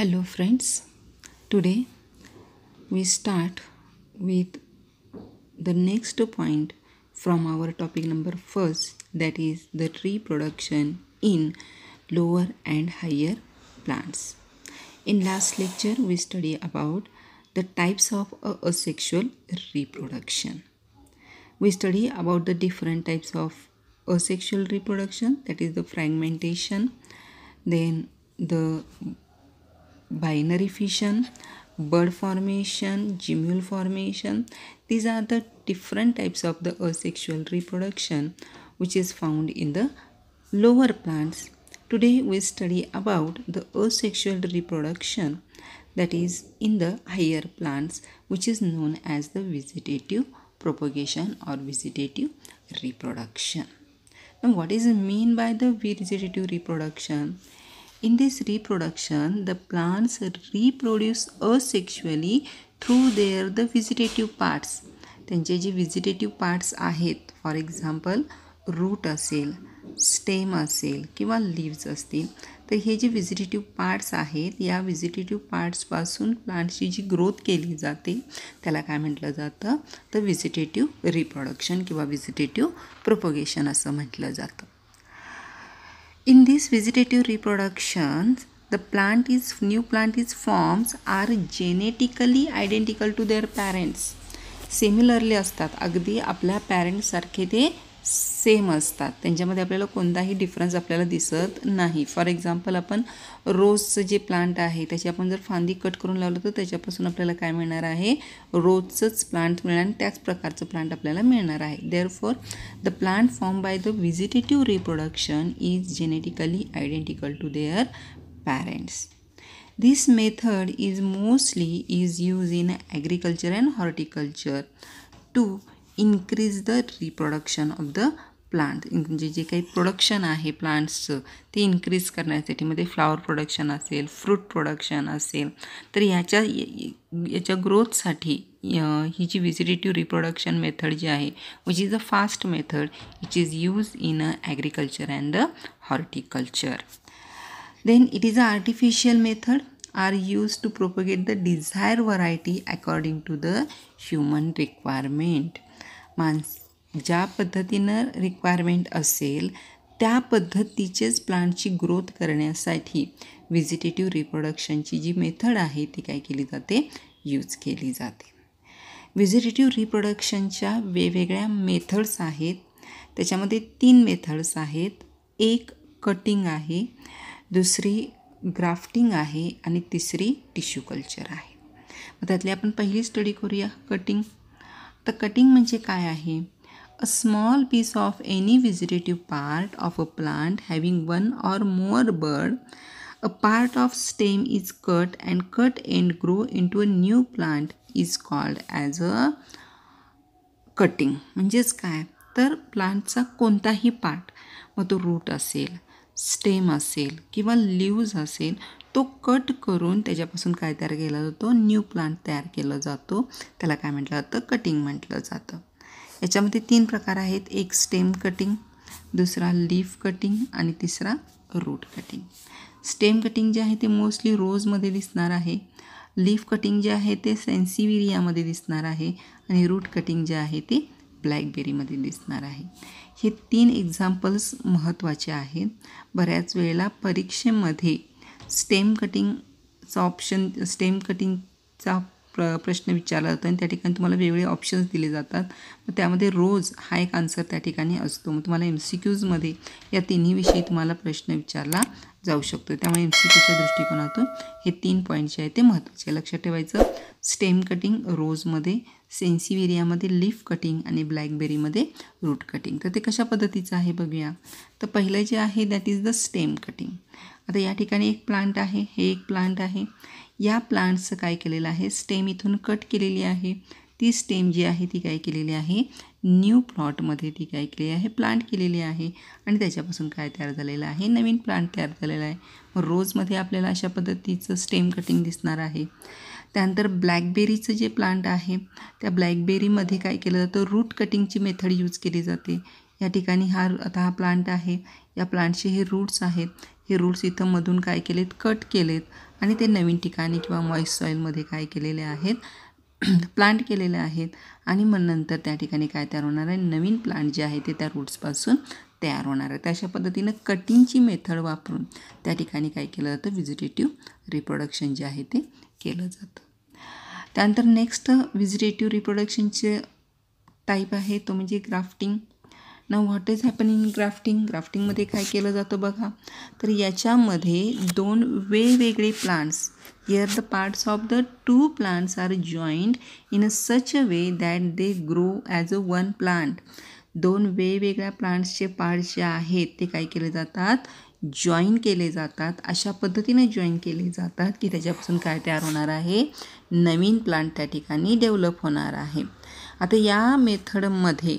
hello friends today we start with the next point from our topic number first that is the reproduction in lower and higher plants in last lecture we study about the types of asexual reproduction we study about the different types of asexual reproduction that is the fragmentation then the binary fission, bud formation, gemule formation. These are the different types of the asexual reproduction which is found in the lower plants. Today we study about the asexual reproduction that is in the higher plants which is known as the vegetative propagation or vegetative reproduction. Now what is mean by the vegetative reproduction? In this reproduction, the plants reproduce asexually through their the vegetative parts त्यांचे जे vegetative parts आहेत for example root असेल stem असेल किंवा leaves असतील तर हे जे व्हिजिटेटिव्ह पार्ट्स आहेत या व्हिजिटेटिव्ह पार्ट्सपासून प्लांट्सची जी ग्रोथ केली जाते त्याला काय म्हटलं जातं तर व्हिजिटेटिव्ह रिप्रोडक्शन किंवा व्हिजिटेटिव्ह प्रोपोगेशन असं म्हटलं जातं in this vegetative reproduction the plant is new plant is forms are genetically identical to their parents similarly असतात अगदी आपल्या सारखे ते सेम असतात त्यांच्यामध्ये आपल्याला कोणताही डिफरन्स आपल्याला दिसत नाही फॉर एक्झाम्पल आपण रोजचं जे प्लांट आहे त्याची आपण जर फांदी कट करून लावलं तर त्याच्यापासून आपल्याला काय मिळणार आहे रोजचंच प्लांट मिळणार आणि त्याच प्रकारचं प्लांट आपल्याला मिळणार आहे therefore the plant form by the vegetative reproduction is genetically identical to their parents this method is mostly is use in agriculture and horticulture to increase the reproduction of the plant म्हणजे जे काही production आहे प्लांट्सचं ते increase करण्यासाठी म्हणजे flower production असेल fruit production असेल तर ह्याच्या याच्या ग्रोथसाठी ही जी विजिटेटिव्ह रिप्रोडक्शन मेथड जी आहे which is a fast method which is use in a agriculture and the horticulture then it is a artificial method are use to propagate the desire variety according to the human requirement माणस ज्या पद्धतीनं requirement असेल त्या पद्धतीचेच प्लांटची growth करण्यासाठी vegetative रिप्रोडक्शनची जी method आहे ती काय केली जाते यूज केली जाते व्हिजिटेटिव्ह रिप्रोडक्शनच्या वेगवेगळ्या मेथड्स आहेत त्याच्यामध्ये तीन मेथड्स आहेत एक कटिंग आहे दुसरी ग्राफ्टिंग आहे आणि तिसरी टिश्यू कल्चर आहे मग त्यातली आपण पहिली स्टडी करूया कटिंग तर कटिंग म्हणजे काय आहे a small piece of any vegetative part of a plant having one or more bud a part of stem is cut and cut end grow to a new plant is called as a cutting म्हणजेच काय तर प्लांटचा कोणताही part मग तो route असेल stem असेल किंवा leaves असेल तो कट करून त्याच्यापासून काय तयार केला जातो न्यू प्लांट तयार केला जातो त्याला काय म्हटलं जातं कटिंग म्हटलं जातं याच्यामध्ये तीन प्रकार आहेत एक स्टेम कटिंग दुसरा लीफ कटिंग आणि तिसरा रूट कटिंग स्टेम कटिंग जे आहे ते मोस्टली रोजमध्ये दिसणार आहे लीफ कटिंग जे आहे ते सेन्सिविरियामध्ये दिसणार आहे आणि रूट कटिंग जे आहे ते ब्लॅकबेरीमध्ये दिसणार आहे हे तीन एक्झाम्पल्स महत्त्वाचे आहेत बऱ्याच वेळेला परीक्षेमध्ये स्टेम कटिंगचा ऑप्शन स्टेम कटिंगचा प्र प्रश्न विचारला जातो आणि त्या ठिकाणी तुम्हाला वेगवेगळे ऑप्शन्स दिले जातात मग त्यामध्ये रोज हा एक आन्सर त्या ठिकाणी असतो मग तुम्हाला एम सी क्यूजमध्ये या विषयी तुम्हाला प्रश्न विचारला जाऊ शकतो त्यामुळे एम सी क्यूच्या दृष्टिकोनातून हे तीन पॉईंट जे आहे ते महत्त्वाचे लक्षात ठेवायचं स्टेम कटिंग रोजमध्ये सेन्सिवेरियामध्ये लीफ कटिंग आणि ब्लॅकबेरीमध्ये रूट कटिंग तर ते कशा पद्धतीचं आहे बघूया तर पहिलं जे आहे that is the stem cutting आता या ठिकाणी एक प्लांट आहे हे एक प्लांट आहे या प्लांटचं काय केलेलं आहे स्टेम इथून कट केलेली आहे ती स्टेम जी आहे ती काय केलेली आहे न्यू प्लॉटमध्ये ती काय केलेली आहे प्लांट केलेली आहे आणि त्याच्यापासून काय तयार झालेलं आहे नवीन प्लांट तयार झालेला आहे मग रोजमध्ये आपल्याला अशा पद्धतीचं स्टेम कटिंग दिसणार आहे त्यानंतर ब्लॅकबेरीचं जे प्लांट आहे त्या ब्लॅकबेरीमध्ये काय केलं जातं रूट कटिंगची मेथड यूज केली जाते या ठिकाणी हा आता हा प्लांट आहे या प्लांटचे हे रूट्स आहेत हे रूट्स इथं मधून काय केलेत कट केलेत आणि ते नवीन ठिकाणी किंवा मॉइस्ट सॉईलमध्ये काय केलेले आहेत प्लांट केलेले आहेत आणि मग नंतर त्या ठिकाणी काय तयार होणार आहे नवीन प्लांट जे आहे ते त्या रूट्सपासून तयार होणार आहे अशा पद्धतीनं कटिंगची मेथड वापरून त्या ठिकाणी काय केलं जातं व्हिजिटेटिव्ह रिप्रोडक्शन जे आहे ते केलं जातं त्यानंतर नेक्स्ट व्हिजिटेटिव्ह रिप्रोडक्शनचे टाईप आहे तो म्हणजे ग्राफ्टिंग ना व्हॉट इज हॅपनिंग ग्राफ्टिंग ग्राफ्टिंगमध्ये काय केलं जातं बघा तर याच्यामध्ये दोन वेगवेगळे plants here the parts of the two plants are joint in a such a way that they grow as a one plant दोन वेगवेगळ्या प्लांट्सचे पार्ट्स जे आहेत ते काय केले जातात जॉईन केले जातात अशा पद्धतीने जॉईन केले जातात की त्याच्यापासून काय तयार होणार आहे नवीन प्लांट त्या ठिकाणी डेव्हलप होणार आहे आता या मेथडमध्ये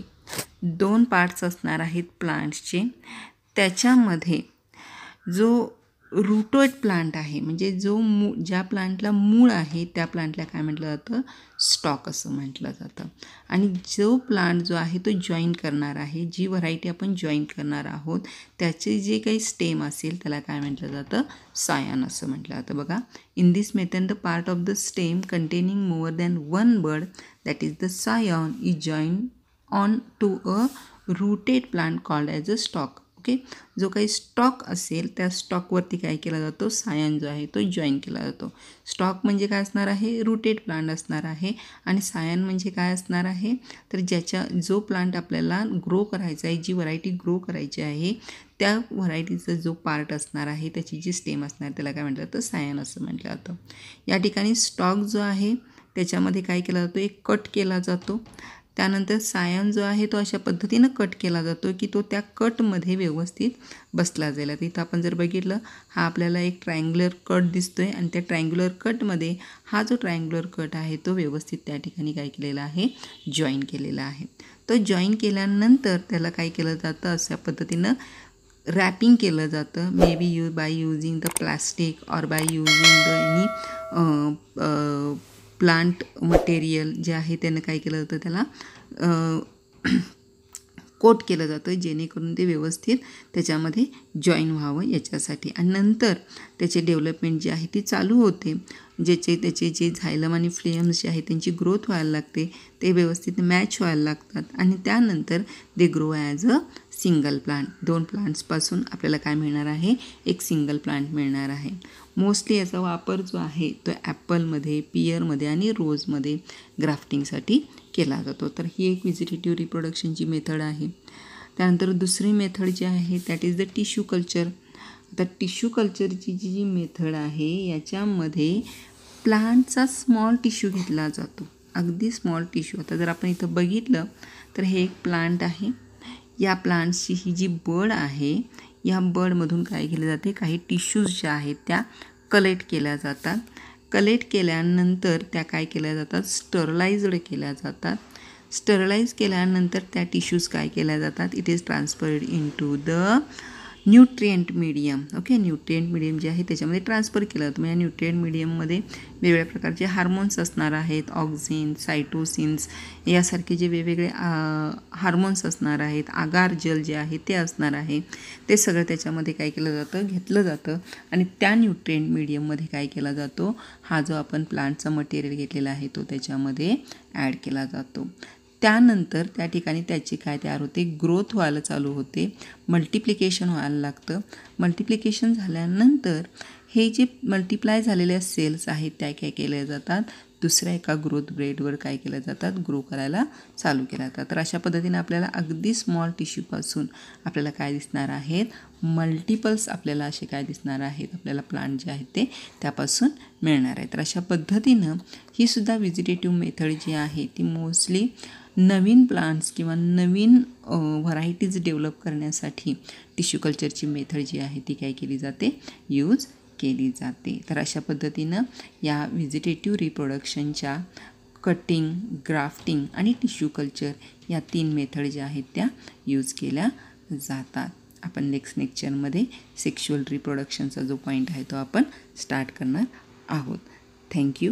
दोन पार्ट्स असणार आहेत प्लांट्सचे त्याच्यामध्ये जो रुटोइड प्लांट आहे म्हणजे जो मू ज्या प्लांटला मूळ आहे त्या प्लांटला काय म्हटलं जातं स्टॉक असं म्हटलं जातं आणि जो प्लांट जो आहे तो जॉईन करणार आहे जी व्हरायटी आपण जॉईन करणार आहोत त्याचे जे काही स्टेम असेल त्याला काय म्हटलं जातं सायन असं म्हटलं जातं बघा in this method the part of the stem containing more than one bud that is the scion is join on to a rooted plant called as a stock okay जो काही स्टॉक असेल त्या स्टॉकवरती काय केला जातो सायन जो आहे तो जॉईन केला जातो स्टॉक म्हणजे काय असणार आहे रुटेड प्लांट असणार आहे आणि सायन म्हणजे काय असणार आहे तर ज्याच्या जो प्लांट आपल्याला ग्रो करायचा आहे जी व्हरायटी ग्रो करायची आहे त्या व्हरायटीचा जो पार्ट असणार आहे त्याची जी स्टेम असणार त्याला काय म्हटलं जातं सायन असं म्हटलं जातं या ठिकाणी स्टॉक जो आहे त्याच्यामध्ये काय केला जातो एक कट केला जातो त्यानंतर सायन जो आहे तो अशा पद्धतीनं कट केला जातो की तो त्या कटमध्ये व्यवस्थित बसला जाईल आता इथं आपण जर बघितलं हा आपल्याला एक ट्रँग्युलर कट दिसतो आहे आणि त्या ट्रँग्युलर कटमध्ये हा जो ट्रायंगुलर कट आहे तो व्यवस्थित त्या ठिकाणी काय केलेला आहे जॉईन केलेला आहे तर जॉईन केल्यानंतर त्याला काय केलं जातं अशा पद्धतीनं रॅपिंग केलं जातं may be you by using the plastic or by using the any plant material जे आहे त्यानं काय केलं जातं त्याला कोट केलं जातं जेणेकरून ते व्यवस्थित त्याच्यामध्ये जॉईन व्हावं याच्यासाठी आणि नंतर त्याचे डेव्हलपमेंट जे आहे ती चालू होते ज्याचे त्याचे जे झायलम आणि फ्लेम्स जे आहे त्यांची ग्रोथ व्हायला लागते ते व्यवस्थित मॅच व्हायला लागतात आणि त्यानंतर they grow as a single plant दोन प्लांट्सपासून आपल्याला काय मिळणार आहे एक सिंगल प्लांट मिळणार आहे मोस्टली याचा वापर जो आहे तो ॲपलमध्ये पियरमध्ये आणि रोजमध्ये ग्राफ्टिंगसाठी केला जातो तर ही एक व्हिजिटेटिव्ह रिप्रोडक्शनची मेथड आहे त्यानंतर दुसरी मेथड जी आहे that is the tissue culture आता टिश्यू कल्चरची जी जी मेथड आहे याच्यामध्ये प्लांटचा स्मॉल टिश्यू घेतला जातो अगदी स्मॉल टिश्यू आता जर आपण इथं बघितलं तर हे एक प्लांट आहे या प्लांट्सची ही जी बड आहे या बडमधून काय केले जाते काही टिश्यूज ज्या आहेत त्या कलेक्ट केल्या जातात कलेक्ट केल्यानंतर त्या काय केल्या जातात स्टरलाइज्ड केल्या जातात स्टरलाइज केल्यानंतर त्या टिश्यूज काय केल्या जातात it is transferred into the nutrient medium okay nutrient medium जे आहे त्याच्यामध्ये ट्रान्सफर केलं जातं म्हणजे या न्यूट्रिएंट मीडियममध्ये वेगवेगळ्या प्रकारचे हार्मोन्स असणार आहेत ऑक्झिन सायटोसिन्स यासारखे जे वेगवेगळे हार्मोन्स असणार आहेत आगार जल जे आहे ते असणार आहे ते सगळं त्याच्यामध्ये काय केलं जातं घेतलं जातं आणि त्या न्यूट्रिएंट मीडियममध्ये काय केला जातो हा जो आपण प्लांटचा मटेरियल घेतलेला आहे तो त्याच्यामध्ये ॲड केला जातो त्यानंतर त्या ठिकाणी त्याची काय तयार होते ग्रोथ व्हायला चालू होते मल्टिप्लिकेशन व्हायला लागतं मल्टिप्लिकेशन झाल्यानंतर हे जे मल्टिप्लाय झालेल्या सेल्स आहेत त्या काय केल्या जातात दुसऱ्या एका ग्रोथ ब्रेडवर काय केल्या जातात ग्रो करायला चालू केल्या जातात तर अशा पद्धतीने आपल्याला अगदी स्मॉल टिश्यूपासून आपल्याला काय दिसणार आहेत मल्टिपल्स आपल्याला असे काय दिसणार आहेत आपल्याला प्लांट जे आहेत ते त्यापासून मिळणार आहेत तर अशा पद्धतीनं ही सुद्धा व्हिजिटेटिव्ह मेथड जी आहे ती मोस्टली नवीन प्लांट्स किंवा नवीन व्हरायटीज डेव्हलप करण्यासाठी टिश्यू कल्चरची मेथड जी आहे ती काय केली जाते यूज केली जाते तर अशा पद्धतीनं या व्हिजिटेटिव्ह रिप्रोडक्शनच्या कटिंग ग्राफ्टिंग आणि टिश्यू कल्चर या तीन मेथड ज्या आहेत त्या यूज केल्या जातात आपण नेक्स्ट लेक्चरमध्ये सेक्शुअल रिप्रोडक्शनचा जो पॉईंट आहे तो आपण स्टार्ट करणार आहोत थँक्यू